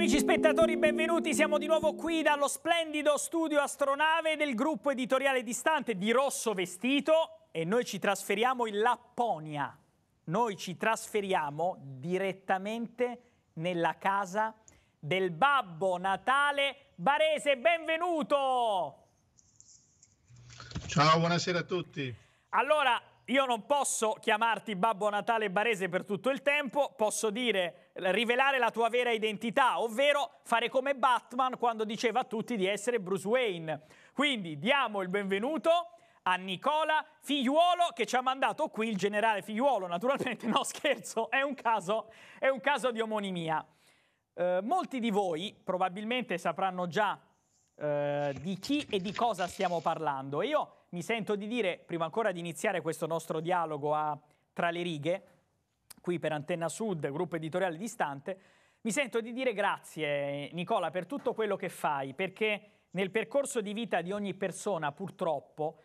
Amici spettatori, benvenuti. Siamo di nuovo qui dallo splendido studio astronave del gruppo editoriale distante di Rosso Vestito e noi ci trasferiamo in Lapponia. Noi ci trasferiamo direttamente nella casa del Babbo Natale Barese. Benvenuto! Ciao, buonasera a tutti. Allora, io non posso chiamarti Babbo Natale Barese per tutto il tempo, posso dire, eh, rivelare la tua vera identità, ovvero fare come Batman quando diceva a tutti di essere Bruce Wayne. Quindi diamo il benvenuto a Nicola Figliuolo che ci ha mandato qui il generale Figliuolo, naturalmente no scherzo, è un caso, è un caso di omonimia. Eh, molti di voi probabilmente sapranno già eh, di chi e di cosa stiamo parlando. Io mi sento di dire, prima ancora di iniziare questo nostro dialogo a Tra le righe, qui per Antenna Sud, gruppo editoriale distante, mi sento di dire grazie Nicola per tutto quello che fai, perché nel percorso di vita di ogni persona, purtroppo,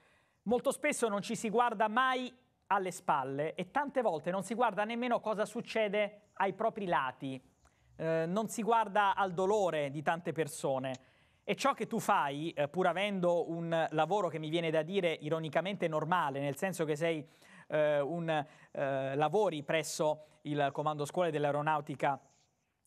molto spesso non ci si guarda mai alle spalle e tante volte non si guarda nemmeno cosa succede ai propri lati, eh, non si guarda al dolore di tante persone. E ciò che tu fai, eh, pur avendo un lavoro che mi viene da dire ironicamente normale, nel senso che sei eh, un eh, lavori presso il Comando Scuole dell'Aeronautica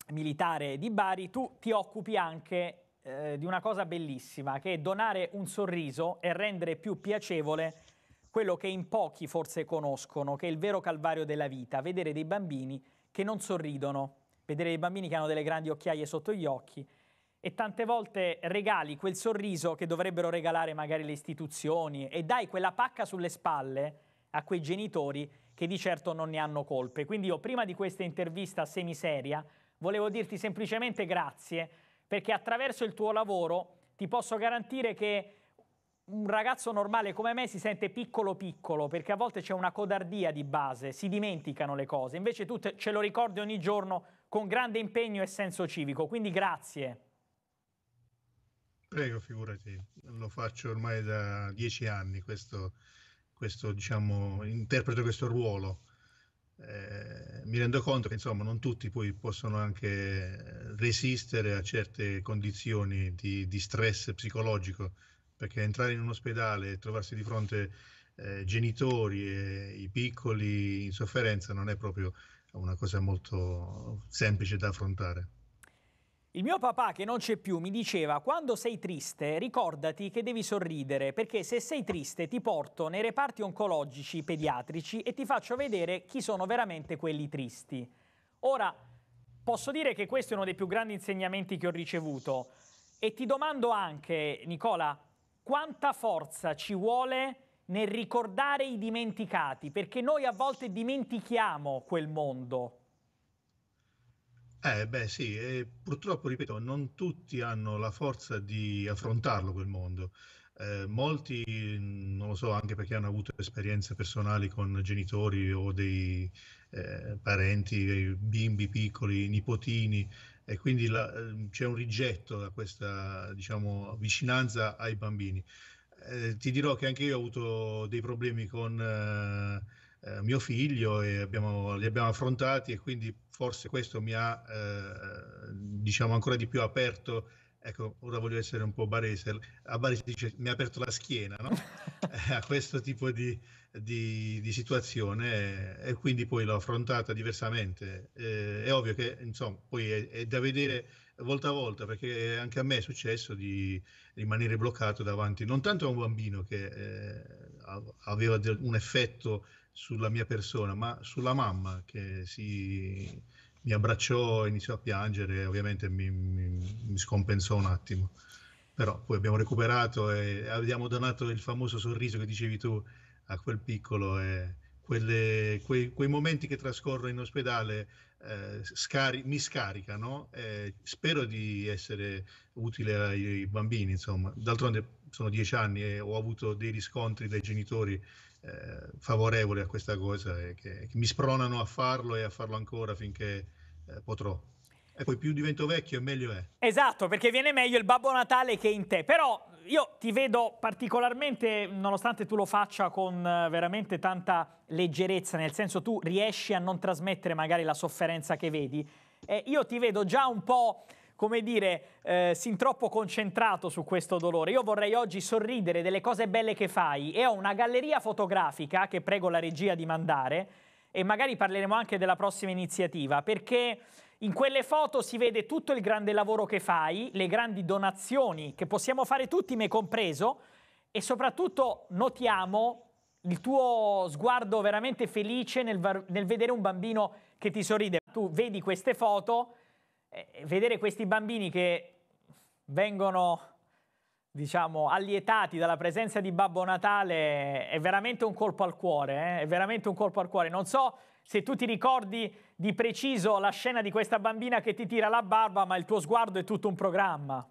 Militare di Bari, tu ti occupi anche eh, di una cosa bellissima, che è donare un sorriso e rendere più piacevole quello che in pochi forse conoscono, che è il vero calvario della vita, vedere dei bambini che non sorridono, vedere dei bambini che hanno delle grandi occhiaie sotto gli occhi e tante volte regali quel sorriso che dovrebbero regalare magari le istituzioni e dai quella pacca sulle spalle a quei genitori che di certo non ne hanno colpe. Quindi io prima di questa intervista semiseria volevo dirti semplicemente grazie perché attraverso il tuo lavoro ti posso garantire che un ragazzo normale come me si sente piccolo piccolo perché a volte c'è una codardia di base, si dimenticano le cose, invece tu ce lo ricordi ogni giorno con grande impegno e senso civico, quindi grazie. Prego, figurati, lo faccio ormai da dieci anni, questo, questo diciamo, interpreto questo ruolo. Eh, mi rendo conto che insomma, non tutti poi possono anche resistere a certe condizioni di, di stress psicologico, perché entrare in un ospedale e trovarsi di fronte eh, genitori e i piccoli in sofferenza non è proprio una cosa molto semplice da affrontare. Il mio papà, che non c'è più, mi diceva: Quando sei triste, ricordati che devi sorridere, perché se sei triste ti porto nei reparti oncologici pediatrici e ti faccio vedere chi sono veramente quelli tristi. Ora, posso dire che questo è uno dei più grandi insegnamenti che ho ricevuto. E ti domando anche, Nicola, quanta forza ci vuole nel ricordare i dimenticati, perché noi a volte dimentichiamo quel mondo. Eh beh sì, e purtroppo ripeto, non tutti hanno la forza di affrontarlo quel mondo. Eh, molti, non lo so, anche perché hanno avuto esperienze personali con genitori o dei eh, parenti, dei bimbi piccoli, nipotini, e quindi la, ehm, c'è un rigetto da questa diciamo, vicinanza ai bambini. Eh, ti dirò che anche io ho avuto dei problemi con eh, eh, mio figlio e abbiamo, li abbiamo affrontati e quindi forse questo mi ha eh, diciamo ancora di più aperto ecco ora voglio essere un po' barese a Barese dice mi ha aperto la schiena no? a questo tipo di, di, di situazione e, quindi poi l'ho affrontata diversamente e, eh, è ovvio che insomma poi è, è, da vedere volta a volta perché anche a me è successo di rimanere bloccato davanti non tanto a un bambino che eh, aveva un effetto sulla mia persona, ma sulla mamma che si, mi abbracciò, iniziò a piangere, ovviamente mi, mi, mi scompensò un attimo, però poi abbiamo recuperato e abbiamo donato il famoso sorriso che dicevi tu a quel piccolo e quelle, quei, quei, momenti che trascorro in ospedale eh, scari, mi scaricano e spero di essere utile ai, bambini, insomma, d'altronde sono dieci anni e ho avuto dei riscontri dai genitori eh, favorevoli a questa cosa e che, che, mi spronano a farlo e a farlo ancora finché eh, potrò. E poi più divento vecchio e meglio è. Esatto, perché viene meglio il Babbo Natale che in te. Però io ti vedo particolarmente, nonostante tu lo faccia con eh, veramente tanta leggerezza, nel senso tu riesci a non trasmettere magari la sofferenza che vedi, eh, io ti vedo già un po' come dire, eh, sin troppo concentrato su questo dolore. Io vorrei oggi sorridere delle cose belle che fai e ho una galleria fotografica che prego la regia di mandare e magari parleremo anche della prossima iniziativa perché in quelle foto si vede tutto il grande lavoro che fai, le grandi donazioni che possiamo fare tutti, me compreso, e soprattutto notiamo il tuo sguardo veramente felice nel, nel vedere un bambino che ti sorride. Tu vedi queste foto eh, eh, vedere questi bambini che vengono diciamo, allietati dalla presenza di Babbo Natale è veramente un colpo al cuore, eh? è veramente un colpo al cuore. Non so se tu ti ricordi di preciso la scena di questa bambina che ti tira la barba, ma il tuo sguardo è tutto un programma.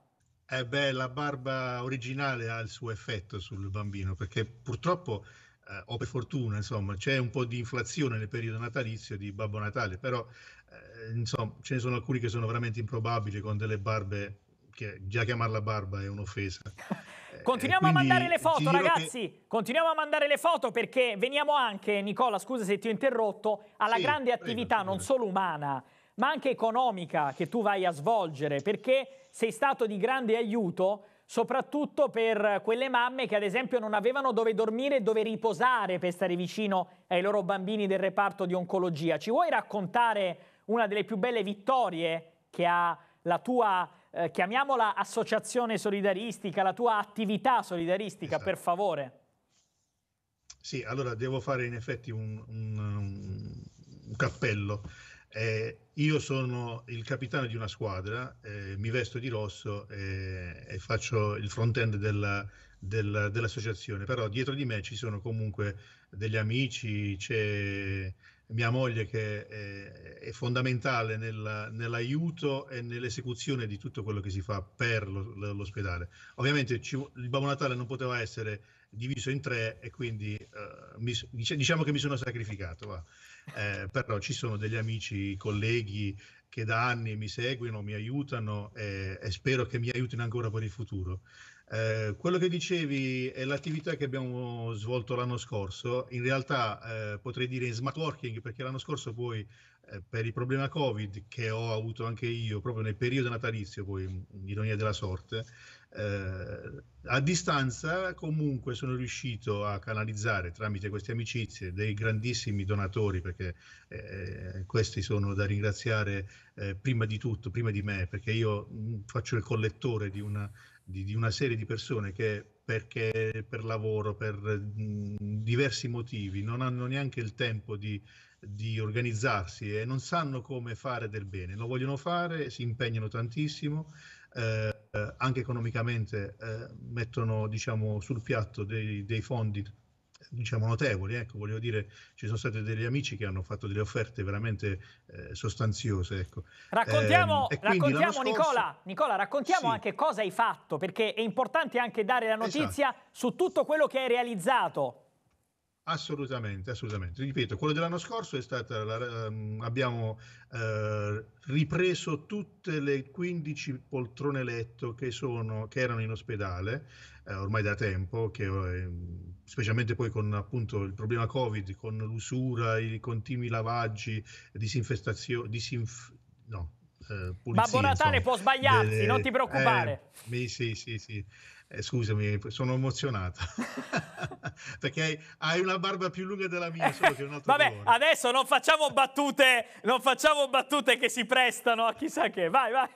Eh beh, la barba originale ha il suo effetto sul bambino, perché purtroppo, eh, o per fortuna, insomma, c'è un po' di inflazione nel periodo natalizio di Babbo Natale, però eh, insomma, ce ne sono alcuni che sono veramente improbabili con delle barbe che già chiamarla barba è un'offesa. Continuiamo eh, a mandare le foto, ragazzi. Che... Continuiamo a mandare le foto perché veniamo anche, Nicola, scusa se ti ho interrotto, alla sì, grande attività prego, non solo umana, ma anche economica che tu vai a svolgere perché sei stato di grande aiuto soprattutto per quelle mamme che ad esempio non avevano dove dormire e dove riposare per stare vicino ai loro bambini del reparto di oncologia. Ci vuoi raccontare una delle più belle vittorie che ha la tua, eh, chiamiamola associazione solidaristica, la tua attività solidaristica, esatto. per favore. Sì, allora devo fare in effetti un, un, un cappello. Eh, io sono il capitano di una squadra, eh, mi vesto di rosso eh, e faccio il front-end della, della, dell'associazione, però dietro di me ci sono comunque degli amici, c'è mia moglie che è, è fondamentale nel, nell'aiuto e nell'esecuzione di tutto quello che si fa per lo, l'ospedale. Ovviamente ci, il Babbo Natale non poteva essere diviso in tre e quindi eh, mi, diciamo che mi sono sacrificato, eh, però ci sono degli amici, colleghi che da anni mi seguono, mi aiutano e, e spero che mi aiutino ancora per il futuro. Eh, quello che dicevi è l'attività che abbiamo svolto l'anno scorso, in realtà eh, potrei dire in smart working perché l'anno scorso poi eh, per il problema Covid che ho avuto anche io proprio nel periodo natalizio, poi ironia della sorte, eh, a distanza comunque sono riuscito a canalizzare tramite queste amicizie dei grandissimi donatori perché eh, questi sono da ringraziare prima di tutto, prima di me perché io mh, mm, faccio il collettore di una di, di una serie di persone che perché per lavoro, per mh, mm, diversi motivi, non hanno neanche il tempo di, di, organizzarsi e non sanno come fare del bene. Lo vogliono fare, si impegnano tantissimo, eh, eh anche economicamente eh, mettono diciamo, sul piatto dei, dei fondi diciamo notevoli, ecco, voglio dire, ci sono stati degli amici che hanno fatto delle offerte veramente eh, sostanziose. Ecco. Raccontiamo, eh, raccontiamo scorso... Nicola, Nicola, raccontiamo sì. anche cosa hai fatto, perché è importante anche dare la notizia esatto. su tutto quello che hai realizzato. Assolutamente, assolutamente. Ripeto, quello dell'anno scorso è stata, la, ehm, abbiamo eh, ripreso tutte le 15 poltrone letto che, sono, che erano in ospedale eh, ormai da tempo, che eh, specialmente poi con appunto il problema Covid, con l'usura, i continui lavaggi, disinfestazione, disinf- no, eh, pulizia, Babbo Natale insomma. può sbagliarsi, delle... non ti preoccupare. Eh, sì, sì, sì. Eh, scusami, sono emozionata perché hai, hai, una barba più lunga della mia, solo che un altro Vabbè, colore. adesso non facciamo battute, non facciamo battute che si prestano a chissà che. Vai, vai.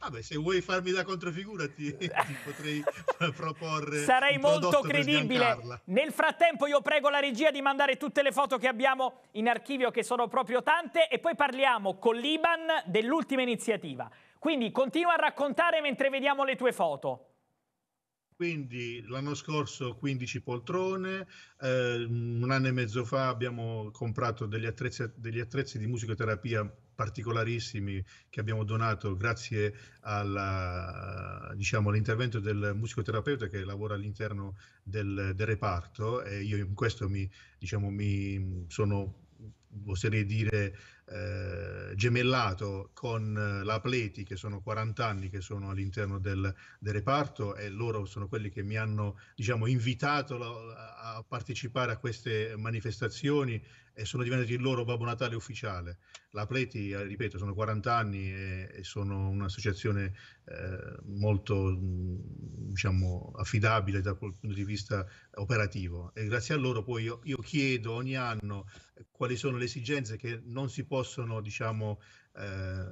Vabbè, ah se vuoi farmi da controfigura ti, ti potrei proporre. Sarei molto credibile. Nel frattempo io prego la regia di mandare tutte le foto che abbiamo in archivio, che sono proprio tante, e poi parliamo con l'Iban dell'ultima iniziativa. Quindi continua a raccontare mentre vediamo le tue foto. Quindi l'anno scorso 15 poltrone, eh, un anno e mezzo fa abbiamo comprato degli attrezzi, degli attrezzi di musicoterapia particolarissimi che abbiamo donato grazie alla, diciamo, all'intervento del musicoterapeuta che lavora all'interno del, del reparto e io in questo mi, diciamo, mi sono oserei dire, eh, gemellato con eh, la Pleti, che sono 40 anni che sono all'interno del, del reparto e loro sono quelli che mi hanno diciamo, invitato a, a partecipare a queste manifestazioni e sono diventati il loro Babbo Natale ufficiale. La Pleti, eh, ripeto, sono 40 anni e, e sono un'associazione eh, molto mm, diciamo, affidabile dal punto di vista operativo e grazie a loro poi io, io chiedo ogni anno eh, quali sono le esigenze che non si possono diciamo, eh,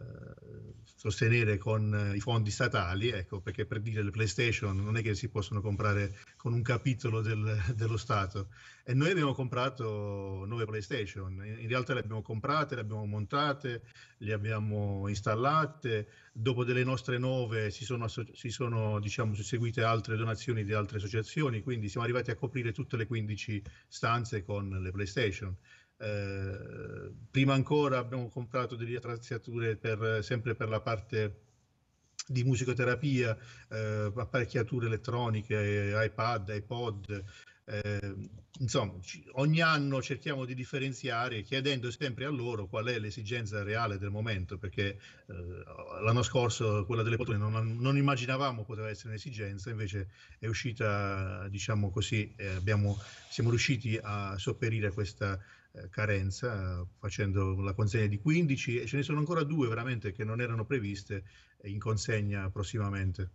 sostenere con eh, i fondi statali, ecco, perché per dire le PlayStation non è che si possono comprare con un capitolo del, dello Stato. E noi abbiamo comprato nuove PlayStation, in realtà le abbiamo comprate, le abbiamo montate, le abbiamo installate, dopo delle nostre nuove si sono, si sono diciamo, susseguite altre donazioni di altre associazioni, quindi siamo arrivati a coprire tutte le 15 stanze con le PlayStation. Eh, prima ancora abbiamo comprato delle attrezzature per, sempre per la parte di musicoterapia, eh, apparecchiature elettroniche, iPad, iPod. Eh, insomma, ogni anno cerchiamo di differenziare chiedendo sempre a loro qual è l'esigenza reale del momento, perché eh, l'anno scorso quella delle poltrone non, non, immaginavamo poteva essere un'esigenza, invece è uscita, diciamo così, abbiamo, siamo riusciti a sopperire a questa eh, carenza facendo la consegna di 15 e ce ne sono ancora due veramente che non erano previste eh, in consegna prossimamente.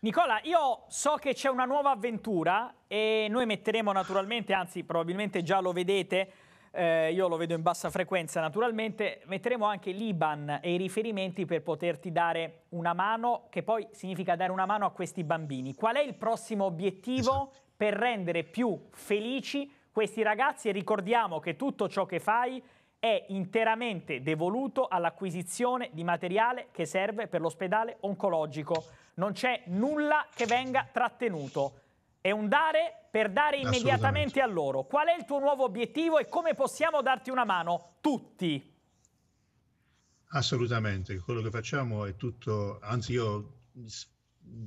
Nicola, io so che c'è una nuova avventura e noi metteremo naturalmente, anzi probabilmente già lo vedete, eh, io lo vedo in bassa frequenza naturalmente, metteremo anche l'Iban e i riferimenti per poterti dare una mano, che poi significa dare una mano a questi bambini. Qual è il prossimo obiettivo esatto. per rendere più felici questi ragazzi e ricordiamo che tutto ciò che fai è interamente devoluto all'acquisizione di materiale che serve per l'ospedale oncologico. Non c'è nulla che venga trattenuto. È un dare per dare immediatamente a loro. Qual è il tuo nuovo obiettivo e come possiamo darti una mano? Tutti. Assolutamente, quello che facciamo è tutto, anzi io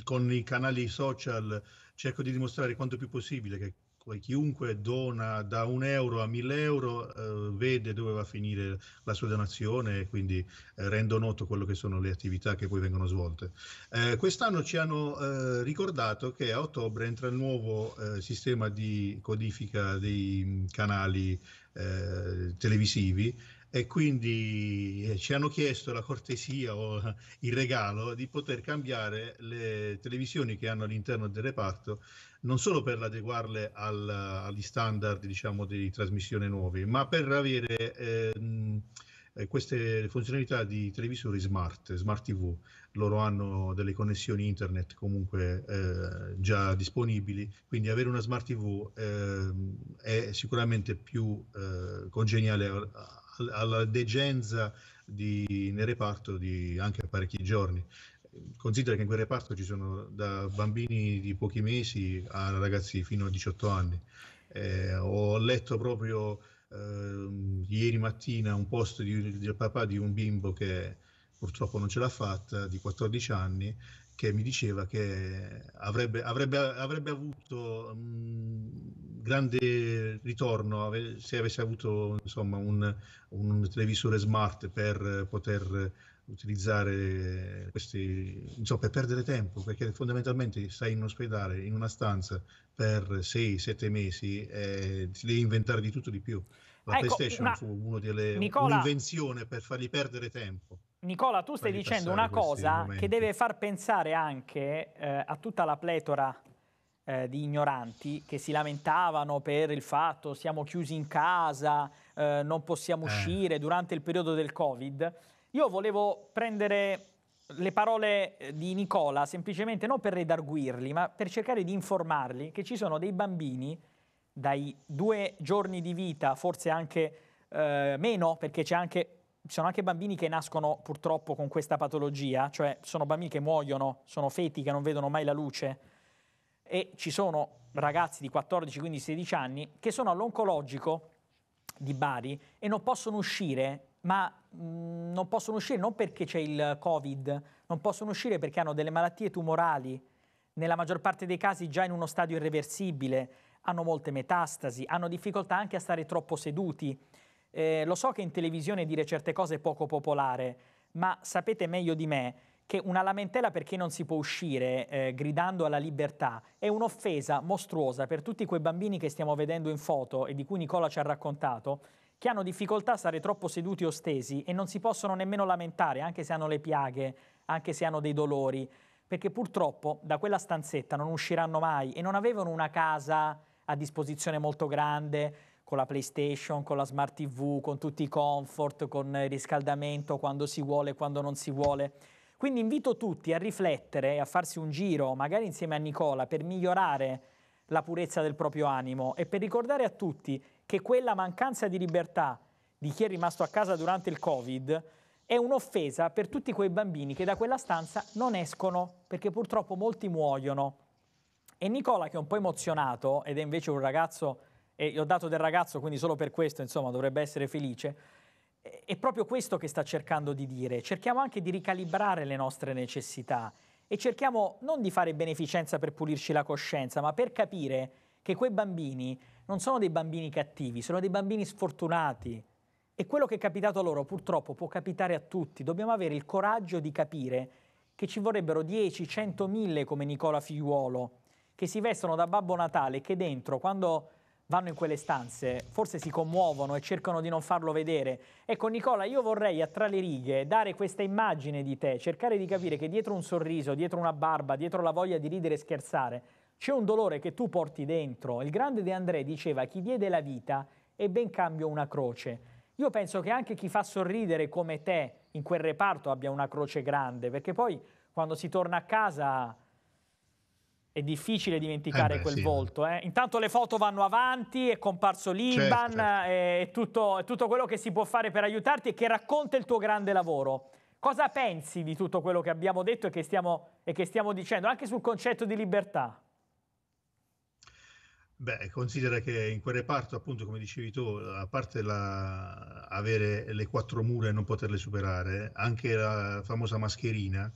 con i canali social cerco di dimostrare quanto più possibile che chiunque dona da un euro a mille euro eh, vede dove va a finire la sua donazione e quindi eh, rendo noto quello che sono le attività che poi vengono svolte. Eh, quest'anno ci hanno eh, ricordato che a ottobre entra il nuovo eh, sistema di codifica dei mm, canali eh, televisivi e quindi ci hanno chiesto la cortesia o il regalo di poter cambiare le televisioni che hanno all'interno del reparto non solo per adeguarle al, agli standard diciamo, di trasmissione nuovi, ma per avere ehm, eh, queste funzionalità di televisori smart, smart TV. Loro hanno delle connessioni internet comunque eh, già disponibili, quindi avere una smart TV eh, è sicuramente più eh, congeniale alla degenza di, nel reparto di anche parecchi giorni considera che in quel reparto ci sono da bambini di pochi mesi a ragazzi fino a 18 anni. Eh, ho letto proprio eh, ieri mattina un post di, del papà di un bimbo che purtroppo non ce l'ha fatta, di 14 anni, che mi diceva che avrebbe, avrebbe, avrebbe avuto mh, grande ritorno ave, se avesse avuto insomma, un, un, televisore smart per poter utilizzare questi, insomma, per perdere tempo, perché fondamentalmente stai in ospedale, in una stanza per 6-7 mesi e eh, ti devi inventare di tutto di più. La ecco, PlayStation fu una delle, Nicola, un'invenzione per fargli perdere tempo. Nicola, tu stai dicendo una cosa momenti. che deve far pensare anche eh, a tutta la pletora eh, di ignoranti che si lamentavano per il fatto siamo chiusi in casa, eh, non possiamo eh. uscire durante il periodo del Covid. Io volevo prendere le parole eh, di Nicola semplicemente non per redarguirli, ma per cercare di informarli che ci sono dei bambini dai due giorni di vita, forse anche eh, meno, perché anche, ci sono anche bambini che nascono purtroppo con questa patologia, cioè sono bambini che muoiono, sono feti che non vedono mai la luce e ci sono ragazzi di 14, 15, 16 anni che sono all'oncologico di Bari e non possono uscire ma mh, mm, non possono uscire non perché c'è il Covid, non possono uscire perché hanno delle malattie tumorali, nella maggior parte dei casi già in uno stadio irreversibile, hanno molte metastasi, hanno difficoltà anche a stare troppo seduti. Eh, lo so che in televisione dire certe cose è poco popolare, ma sapete meglio di me che una lamentela perché non si può uscire eh, gridando alla libertà è un'offesa mostruosa per tutti quei bambini che stiamo vedendo in foto e di cui Nicola ci ha raccontato, che hanno difficoltà a stare troppo seduti o stesi e non si possono nemmeno lamentare, anche se hanno le piaghe, anche se hanno dei dolori, perché purtroppo da quella stanzetta non usciranno mai e non avevano una casa a disposizione molto grande, con la PlayStation, con la Smart TV, con tutti i comfort, con il riscaldamento quando si vuole, quando non si vuole. Quindi invito tutti a riflettere e a farsi un giro, magari insieme a Nicola, per migliorare la purezza del proprio animo e per ricordare a tutti che quella mancanza di libertà di chi è rimasto a casa durante il Covid è un'offesa per tutti quei bambini che da quella stanza non escono perché purtroppo molti muoiono. E Nicola che è un po' emozionato ed è invece un ragazzo, e gli ho dato del ragazzo quindi solo per questo insomma dovrebbe essere felice, è proprio questo che sta cercando di dire. Cerchiamo anche di ricalibrare le nostre necessità e cerchiamo non di fare beneficenza per pulirci la coscienza, ma per capire che quei bambini non sono dei bambini cattivi, sono dei bambini sfortunati. E quello che è capitato a loro purtroppo può capitare a tutti. Dobbiamo avere il coraggio di capire che ci vorrebbero 10, 100, 1000 come Nicola Figliuolo, che si vestono da Babbo Natale, che dentro, quando vanno in quelle stanze, forse si commuovono e cercano di non farlo vedere. Ecco Nicola, io vorrei a tra le righe dare questa immagine di te, cercare di capire che dietro un sorriso, dietro una barba, dietro la voglia di ridere e scherzare, c'è un dolore che tu porti dentro. Il grande De André diceva chi diede la vita e ben cambio una croce. Io penso che anche chi fa sorridere come te in quel reparto abbia una croce grande, perché poi quando si torna a casa è difficile dimenticare eh beh, quel sì. volto. Eh. Intanto le foto vanno avanti, è comparso l'Iban, certo. certo. Eh, è, tutto, è tutto quello che si può fare per aiutarti e che racconta il tuo grande lavoro. Cosa pensi di tutto quello che abbiamo detto e che stiamo, e che stiamo dicendo, anche sul concetto di libertà? Beh, considera che in quel reparto, appunto, come dicevi tu, a parte la... avere le quattro mura e non poterle superare, anche la famosa mascherina,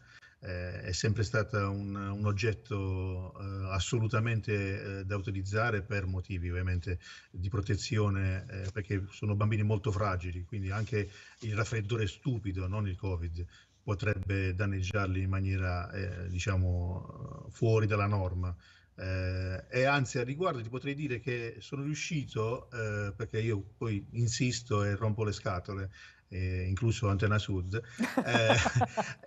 eh, è sempre stata un, un oggetto eh, assolutamente eh, da utilizzare per motivi ovviamente di protezione, eh, perché sono bambini molto fragili, quindi anche il raffreddore stupido, non il Covid, potrebbe danneggiarli in maniera eh, diciamo fuori dalla norma. Eh, e anzi, a riguardo ti potrei dire che sono riuscito, eh, perché io poi insisto e rompo le scatole, eh, incluso Antena Sud,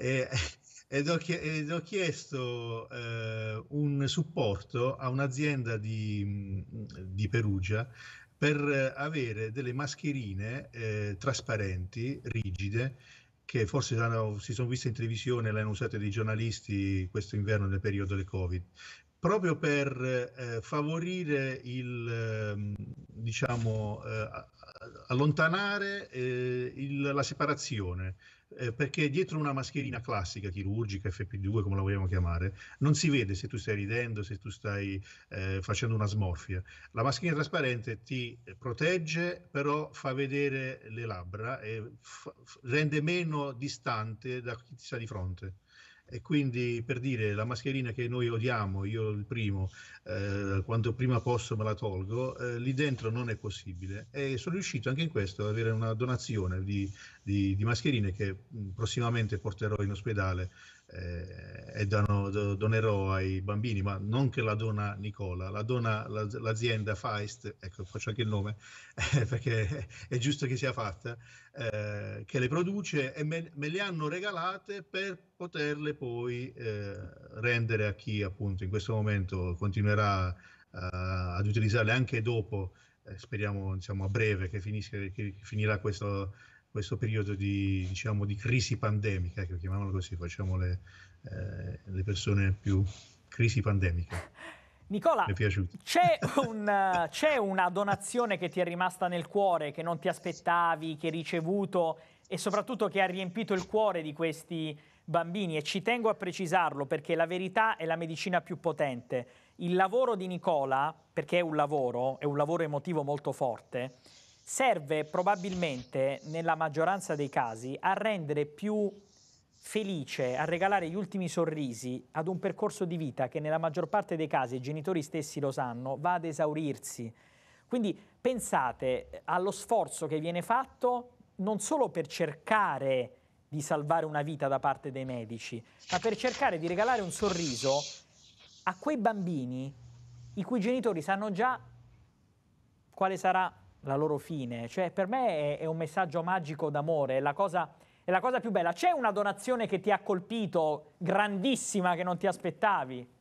eh, ed ho, chie- ed ho chiesto eh, un supporto a un'azienda di, mm, di Perugia per avere delle mascherine eh, trasparenti, rigide, che forse hanno, si sono viste in televisione, le hanno usate dei giornalisti questo inverno nel periodo del Covid, proprio per eh, favorire il, ehm, diciamo, eh, allontanare eh, il, la separazione eh, perché dietro una mascherina classica, chirurgica, FP2, come la vogliamo chiamare, non si vede se tu stai ridendo, se tu stai eh, facendo una smorfia. La mascherina trasparente ti protegge, però fa vedere le labbra e f- rende meno distante da chi ti sta di fronte. E quindi per dire la mascherina che noi odiamo, io il primo, eh, quanto prima posso me la tolgo, eh, lì dentro non è possibile. E sono riuscito anche in questo ad avere una donazione di, di, di mascherine che prossimamente porterò in ospedale eh, e dono, donerò ai bambini, ma non che la dona Nicola, la dona l'azienda Feist, ecco faccio anche il nome, eh, perché è giusto che sia fatta, eh, che le produce e me, me, le hanno regalate per poterle poi eh, rendere a chi appunto in questo momento continuerà eh, ad utilizzarle anche dopo eh, speriamo insomma, a breve che, finisca, che finirà questo, questo periodo di, diciamo, di crisi pandemica, ecco, chiamiamolo così, facciamo le, eh, le persone più crisi pandemica. Nicola, c'è, un, c'è, una donazione che ti è rimasta nel cuore, che non ti aspettavi, che hai ricevuto e soprattutto che ha riempito il cuore di questi bambini e ci tengo a precisarlo perché la verità è la medicina più potente. Il lavoro di Nicola, perché è un lavoro, è un lavoro emotivo molto forte, serve probabilmente nella maggioranza dei casi a rendere più felice, a regalare gli ultimi sorrisi ad un percorso di vita che nella maggior parte dei casi, i genitori stessi lo sanno, va ad esaurirsi. Quindi pensate eh, allo sforzo che viene fatto non solo per cercare di salvare una vita da parte dei medici, ma per cercare di regalare un sorriso a quei bambini i cui genitori sanno già quale sarà la loro fine. Cioè, per me è, è un messaggio magico d'amore, è la, cosa, è la cosa più bella. C'è una donazione che ti ha colpito, grandissima, che non ti aspettavi?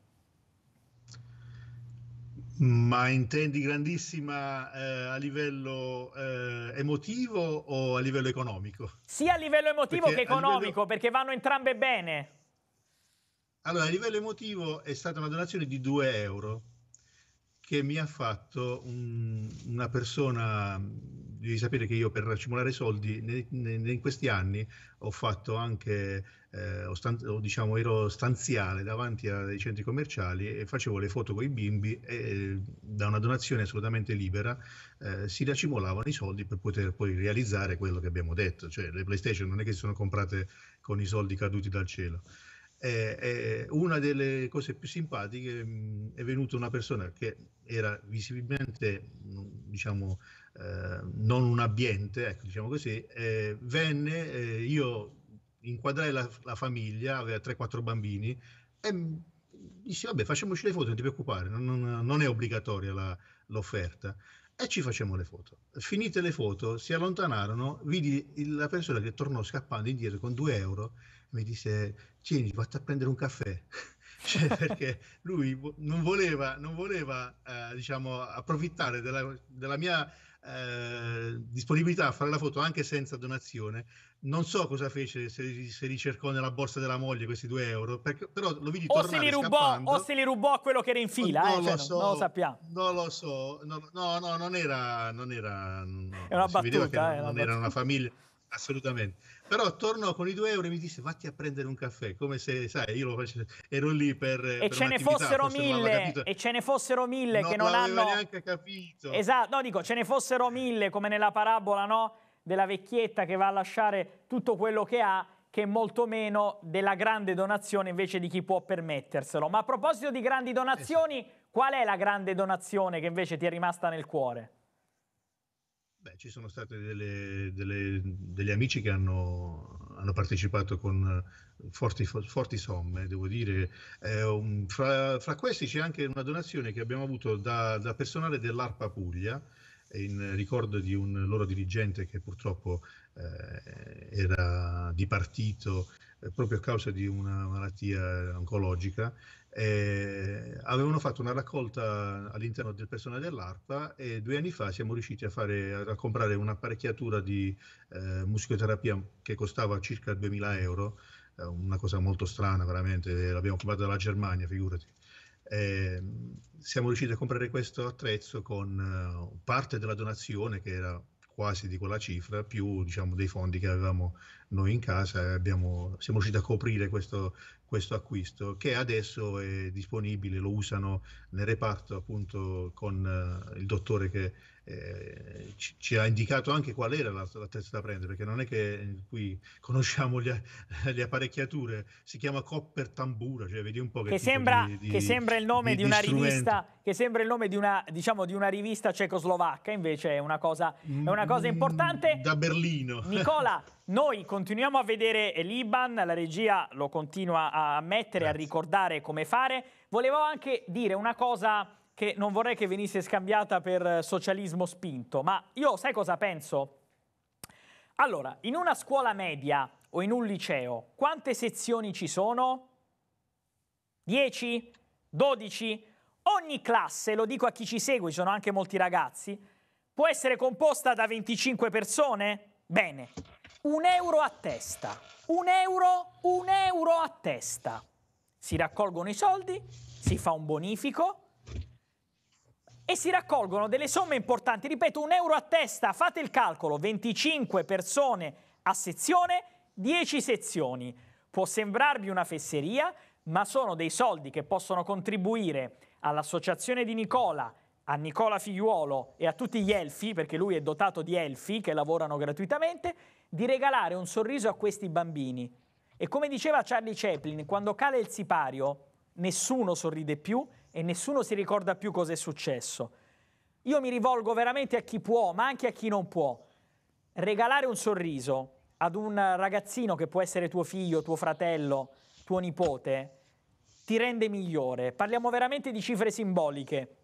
Ma intendi grandissima eh, a livello eh, emotivo o a livello economico? Sia a livello emotivo perché che economico, livello... perché vanno entrambe bene. Allora, a livello emotivo è stata una donazione di 2 euro che mi ha fatto un, una persona, devi sapere che io per racimolare soldi ne, in questi anni ho fatto anche, eh, ho stan- ho, diciamo ero stanziale davanti ai centri commerciali e facevo le foto con i bimbi e da una donazione assolutamente libera eh, si racimulavano i soldi per poter poi realizzare quello che abbiamo detto, cioè le PlayStation non è che si sono comprate con i soldi caduti dal cielo eh, una delle cose più simpatiche mh, mm, è venuta una persona che era visibilmente mm, diciamo eh, non un ambiente ecco diciamo così eh, venne io inquadrai la, la famiglia aveva 3-4 bambini e dissi vabbè facciamoci le foto non ti preoccupare non, non, non è obbligatoria la, l'offerta e ci facciamo le foto. Finite le foto, si allontanarono, vidi la persona che tornò scappando indietro con 2 euro mi disse, Cini, vatti a prendere un caffè. cioè, perché lui non voleva, non voleva eh, diciamo, approfittare della, della mia eh, disponibilità a fare la foto anche senza donazione. Non so cosa fece, se, se ricercò nella borsa della moglie questi due euro, perché, però lo vidi o se, li rubò, o se li rubò a quello che era in fila, no, eh, cioè, so, non lo sappiamo. Non lo so, no, no, no non era... Non era no, è una battuta, non, eh, una non battuta. era una famiglia, assolutamente però tornò con i due euro e mi disse vatti a prendere un caffè come se sai io facevo, ero lì per e per ce ne fossero mille e ce ne fossero mille non che non hanno neanche capito esatto no dico ce ne fossero mille come nella parabola no della vecchietta che va a lasciare tutto quello che ha che è molto meno della grande donazione invece di chi può permetterselo ma a proposito di grandi donazioni esatto. qual è la grande donazione che invece ti è rimasta nel cuore Beh, ci sono stati degli amici che hanno, hanno partecipato con eh, forti, forti, somme, devo dire. Eh, un, fra, fra, questi c'è anche una donazione che abbiamo avuto da, da personale dell'ARPA Puglia, eh, in ricordo di un loro dirigente che purtroppo eh, era di partito eh, proprio a causa di una malattia oncologica, eh, avevano fatto una raccolta all'interno del personale dell'ARPA e due anni fa siamo riusciti a, fare, a comprare un'apparecchiatura di eh, musicoterapia che costava circa 2000 euro, eh, una cosa molto strana veramente, eh, l'abbiamo comprata dalla Germania, figurati. Eh, siamo riusciti a comprare questo attrezzo con uh, parte della donazione che era quasi di quella cifra, più diciamo, dei fondi che avevamo noi in casa, abbiamo, siamo riusciti a coprire questo, questo acquisto che adesso è disponibile, lo usano nel reparto appunto con eh, il dottore che eh, ci, ci, ha indicato anche qual era la, la, testa da prendere, perché non è che eh, qui conosciamo gli, le apparecchiature, si chiama Copper Tambura, cioè vedi un po' che, che sembra, di, di, che sembra il nome di, di una rivista che sembra il nome di una, diciamo, di una rivista cecoslovacca, invece è una cosa, è una mm, cosa importante. Da Berlino. Nicola, Noi continuiamo a vedere l'Iban, la regia lo continua a mettere, Grazie. a ricordare come fare. Volevo anche dire una cosa che non vorrei che venisse scambiata per socialismo spinto, ma io sai cosa penso? Allora, in una scuola media o in un liceo, quante sezioni ci sono? 10? 12? Ogni classe, lo dico a chi ci segue, ci sono anche molti ragazzi, può essere composta da 25 persone? Bene, un euro a testa. Un euro, un euro a testa. Si raccolgono i soldi, si fa un bonifico e si raccolgono delle somme importanti. Ripeto, un euro a testa, fate il calcolo, 25 persone a sezione, 10 sezioni. Può sembrarvi una fesseria, ma sono dei soldi che possono contribuire all'associazione di Nicola, a Nicola Figliuolo e a tutti gli elfi, perché lui è dotato di elfi che lavorano gratuitamente, di regalare un sorriso a questi bambini. E come diceva Charlie Chaplin, quando cade il sipario, nessuno sorride più e nessuno si ricorda più cosa è successo. Io mi rivolgo veramente a chi può, ma anche a chi non può. Regalare un sorriso ad un ragazzino che può essere tuo figlio, tuo fratello, tuo nipote, ti rende migliore. Parliamo veramente di cifre simboliche.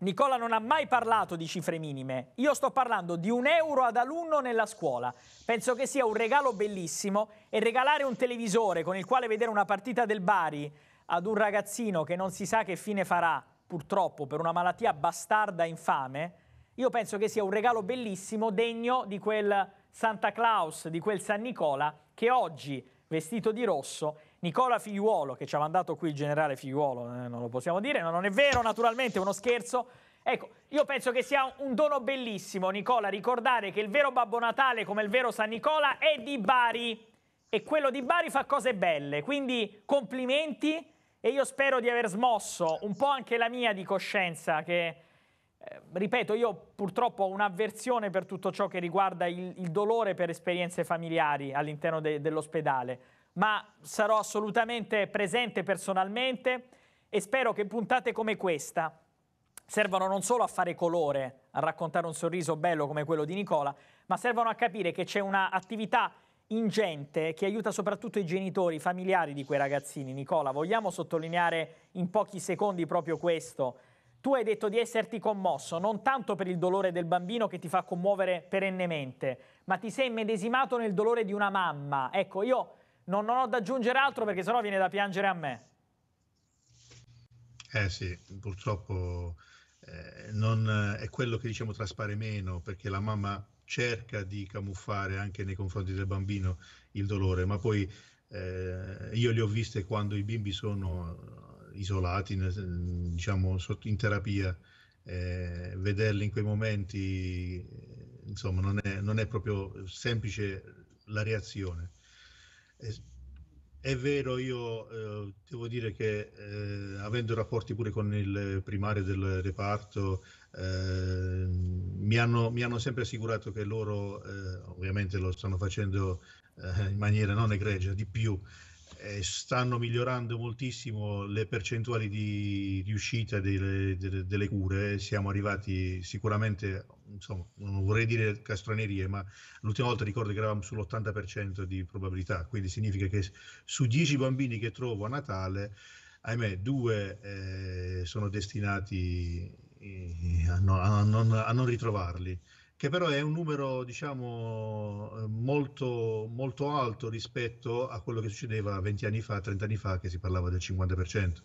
Nicola non ha mai parlato di cifre minime. Io sto parlando di un euro ad alunno nella scuola. Penso che sia un regalo bellissimo e regalare un televisore con il quale vedere una partita del Bari ad un ragazzino che non si sa che fine farà, purtroppo, per una malattia bastarda infame, io penso che sia un regalo bellissimo, degno di quel Santa Claus, di quel San Nicola che oggi, vestito di rosso, Nicola Figliuolo, che ci ha mandato qui il generale Figliuolo, eh, non lo possiamo dire, ma non è vero naturalmente, è uno scherzo. Ecco, io penso che sia un dono bellissimo, Nicola, ricordare che il vero Babbo Natale, come il vero San Nicola, è di Bari. E quello di Bari fa cose belle, quindi complimenti e io spero di aver smosso un po' anche la mia di coscienza che... Eh, ripeto, io purtroppo ho un'avversione per tutto ciò che riguarda il, il dolore per esperienze familiari all'interno de, dell'ospedale ma sarò assolutamente presente personalmente e spero che puntate come questa servano non solo a fare colore, a raccontare un sorriso bello come quello di Nicola, ma servono a capire che c'è un'attività ingente che aiuta soprattutto i genitori, i familiari di quei ragazzini. Nicola, vogliamo sottolineare in pochi secondi proprio questo. Tu hai detto di esserti commosso non tanto per il dolore del bambino che ti fa commuovere perennemente, ma ti sei immedesimato nel dolore di una mamma. Ecco, io non, non ho da aggiungere altro perché sennò viene da piangere a me. Eh sì, purtroppo eh, non, eh, è quello che diciamo traspare meno perché la mamma cerca di camuffare anche nei confronti del bambino il dolore, ma poi eh, io li ho viste quando i bimbi sono eh, isolati, in, diciamo in terapia, eh, vederli in quei momenti, eh, insomma, non è, non è proprio semplice la reazione. È vero, io eh, devo dire che eh, avendo rapporti pure con il primario del reparto, eh, mi, hanno, mi, hanno, sempre assicurato che loro, eh, ovviamente lo stanno facendo eh, in maniera non egregia, di più, eh, stanno migliorando moltissimo le percentuali di riuscita delle, delle, delle, cure, siamo arrivati sicuramente, insomma, non vorrei dire castronerie, ma l'ultima volta ricordo che eravamo sull'80% di probabilità, quindi significa che su 10 bambini che trovo a Natale, ahimè, due eh, sono destinati eh, a non, a non ritrovarli che però è un numero diciamo, eh, molto, molto, alto rispetto a quello che succedeva 20 anni fa, 30 anni fa, che si parlava del 50%.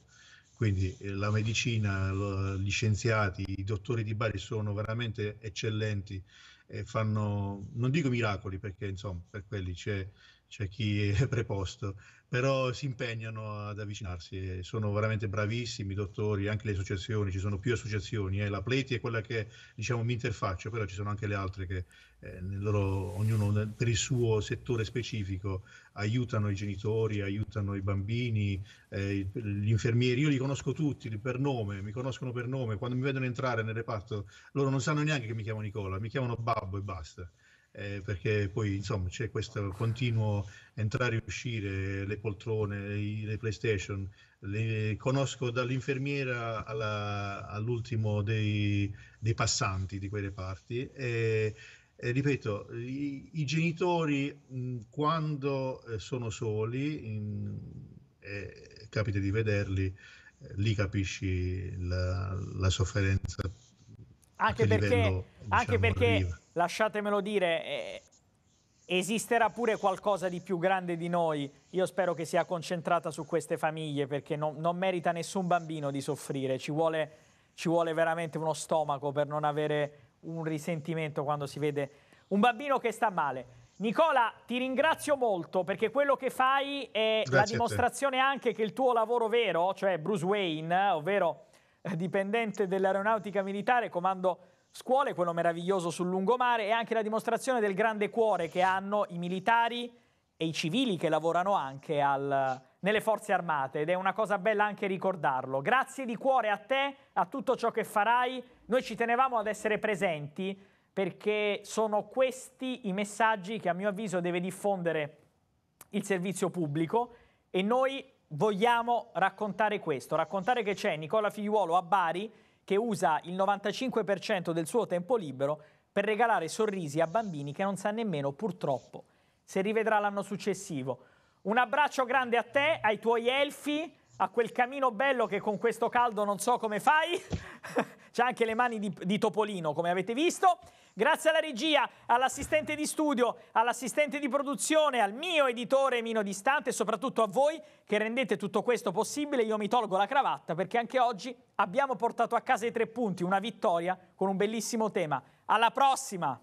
Quindi eh, la medicina, gli scienziati, i dottori di Bari sono veramente eccellenti e fanno, non dico miracoli perché insomma per quelli c'è c'è chi è preposto, però si impegnano ad avvicinarsi, sono veramente bravissimi i dottori, anche le associazioni, ci sono più associazioni, eh. la Pleti è quella che diciamo mi interfaccio, però ci sono anche le altre che eh, loro, ognuno per il suo settore specifico aiutano i genitori, aiutano i bambini, eh, gli infermieri, io li conosco tutti per nome, mi conoscono per nome, quando mi vedono entrare nel reparto loro non sanno neanche che mi chiamo Nicola, mi chiamano Babbo e basta eh, perché poi insomma c'è questo continuo entrare e uscire, le poltrone, i, le PlayStation, le conosco dall'infermiera alla, all'ultimo dei, dei, passanti di quei reparti. E, eh, ripeto, i, i genitori mh, quando eh, sono soli, in, eh, capita di vederli, eh, lì capisci la, la sofferenza. Anche perché, livello, diciamo, anche perché, arriva lasciatemelo dire, eh, esisterà pure qualcosa di più grande di noi. Io spero che sia concentrata su queste famiglie perché non, non merita nessun bambino di soffrire. Ci vuole, ci vuole, veramente uno stomaco per non avere un risentimento quando si vede un bambino che sta male. Nicola, ti ringrazio molto perché quello che fai è Grazie la dimostrazione anche che il tuo lavoro vero, cioè Bruce Wayne, ovvero dipendente dell'aeronautica militare, comando scuole, quello meraviglioso sul lungomare e anche la dimostrazione del grande cuore che hanno i militari e i civili che lavorano anche al, nelle forze armate ed è una cosa bella anche ricordarlo. Grazie di cuore a te, a tutto ciò che farai, noi ci tenevamo ad essere presenti perché sono questi i messaggi che a mio avviso deve diffondere il servizio pubblico e noi vogliamo raccontare questo, raccontare che c'è Nicola Figliuolo a Bari che usa il 95% del suo tempo libero per regalare sorrisi a bambini che non sa nemmeno purtroppo se rivedrà l'anno successivo. Un abbraccio grande a te, ai tuoi elfi, a quel camino bello che con questo caldo non so come fai. C'è anche le mani di, di, Topolino, come avete visto. Grazie alla regia, all'assistente di studio, all'assistente di produzione, al mio editore Mino Distante e soprattutto a voi che rendete tutto questo possibile. Io mi tolgo la cravatta perché anche oggi abbiamo portato a casa i tre punti, una vittoria con un bellissimo tema. Alla prossima!